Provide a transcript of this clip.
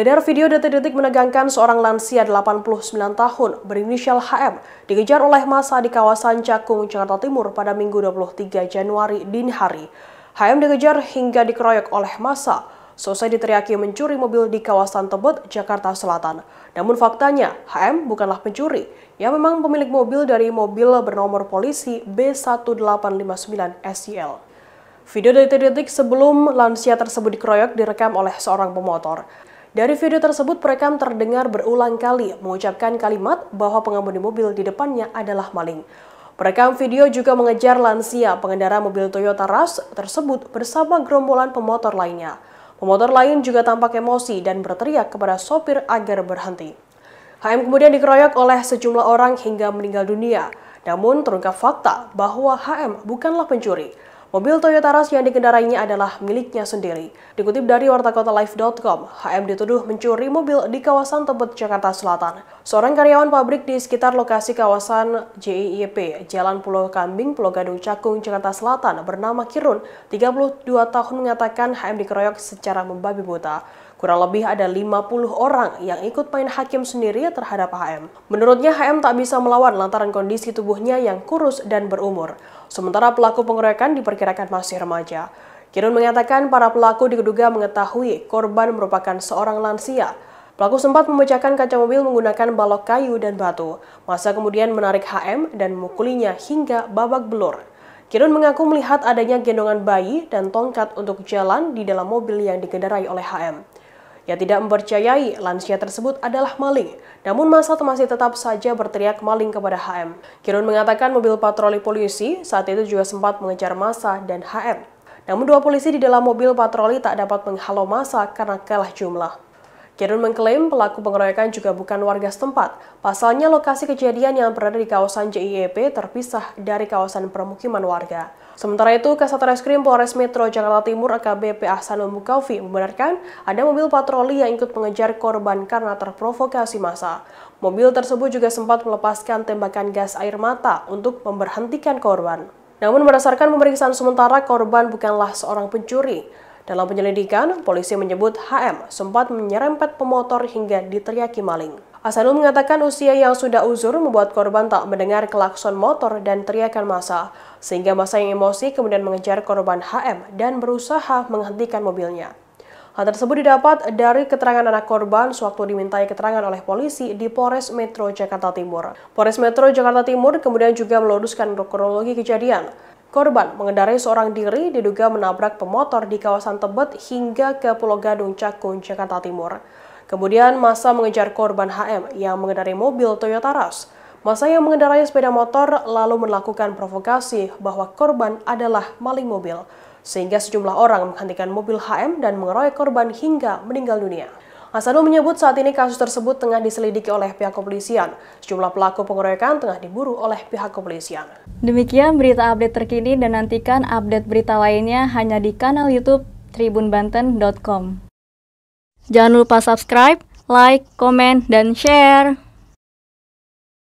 Beredar video detik-detik menegangkan seorang lansia 89 tahun berinisial HM dikejar oleh massa di kawasan Cakung, Jakarta Timur pada Minggu 23 Januari dini hari. HM dikejar hingga dikeroyok oleh massa selesai diteriaki mencuri mobil di kawasan Tebet, Jakarta Selatan. Namun faktanya, HM bukanlah pencuri. Ia memang pemilik mobil dari mobil bernomor polisi B1859 SEL. Video detik-detik sebelum lansia tersebut dikeroyok direkam oleh seorang pemotor. Dari video tersebut, perekam terdengar berulang kali mengucapkan kalimat bahwa pengemudi mobil di depannya adalah maling. Perekam video juga mengejar lansia pengendara mobil Toyota Rush tersebut bersama gerombolan pemotor lainnya. Pemotor lain juga tampak emosi dan berteriak kepada sopir agar berhenti. HM kemudian dikeroyok oleh sejumlah orang hingga meninggal dunia. Namun terungkap fakta bahwa HM bukanlah pencuri. Mobil Toyota Rush yang dikendarainya adalah miliknya sendiri. Dikutip dari wartakotalife.com, HM dituduh mencuri mobil di kawasan Tebet, Jakarta Selatan. Seorang karyawan pabrik di sekitar lokasi kawasan JIEP, Jalan Pulau Kambing, Pulau Gadung, Cakung, Jakarta Selatan bernama Kirun, 32 tahun mengatakan HM dikeroyok secara membabi buta. Kurang lebih ada 50 orang yang ikut main hakim sendiri terhadap HM. Menurutnya HM tak bisa melawan lantaran kondisi tubuhnya yang kurus dan berumur. Sementara pelaku pengeroyokan diperkirakan masih remaja. Kirun mengatakan para pelaku diduga mengetahui korban merupakan seorang lansia. Pelaku sempat memecahkan kaca mobil menggunakan balok kayu dan batu. Masa kemudian menarik HM dan memukulinya hingga babak belur. Kirun mengaku melihat adanya gendongan bayi dan tongkat untuk jalan di dalam mobil yang dikendarai oleh HM ia tidak mempercayai lansia tersebut adalah maling. Namun masa masih tetap saja berteriak maling kepada HM. Kirun mengatakan mobil patroli polisi saat itu juga sempat mengejar masa dan HM. Namun dua polisi di dalam mobil patroli tak dapat menghalau masa karena kalah jumlah. Kirun mengklaim pelaku pengeroyokan juga bukan warga setempat. Pasalnya lokasi kejadian yang berada di kawasan JIEP terpisah dari kawasan permukiman warga. Sementara itu, Kasat Reskrim Polres Metro Jakarta Timur AKBP Ahsanul Mukaufi membenarkan ada mobil patroli yang ikut mengejar korban karena terprovokasi massa. Mobil tersebut juga sempat melepaskan tembakan gas air mata untuk memberhentikan korban. Namun berdasarkan pemeriksaan sementara, korban bukanlah seorang pencuri. Dalam penyelidikan, polisi menyebut HM sempat menyerempet pemotor hingga diteriaki maling. Asanul mengatakan usia yang sudah uzur membuat korban tak mendengar klakson motor dan teriakan massa, sehingga masa yang emosi kemudian mengejar korban HM dan berusaha menghentikan mobilnya. Hal tersebut didapat dari keterangan anak korban sewaktu dimintai keterangan oleh polisi di Polres Metro Jakarta Timur. Polres Metro Jakarta Timur kemudian juga meluruskan kronologi kejadian. Korban mengendarai seorang diri diduga menabrak pemotor di kawasan Tebet hingga ke Pulau Gadung, Cakung, Jakarta Timur. Kemudian masa mengejar korban HM yang mengendarai mobil Toyota Rush. Masa yang mengendarai sepeda motor lalu melakukan provokasi bahwa korban adalah maling mobil, sehingga sejumlah orang menghentikan mobil HM dan mengeroyok korban hingga meninggal dunia. Hasanul menyebut saat ini kasus tersebut tengah diselidiki oleh pihak kepolisian. Sejumlah pelaku pengeroyokan tengah diburu oleh pihak kepolisian. Demikian berita update terkini dan nantikan update berita lainnya hanya di kanal YouTube tribunbanten.com. Jangan lupa subscribe, like, komen, dan share.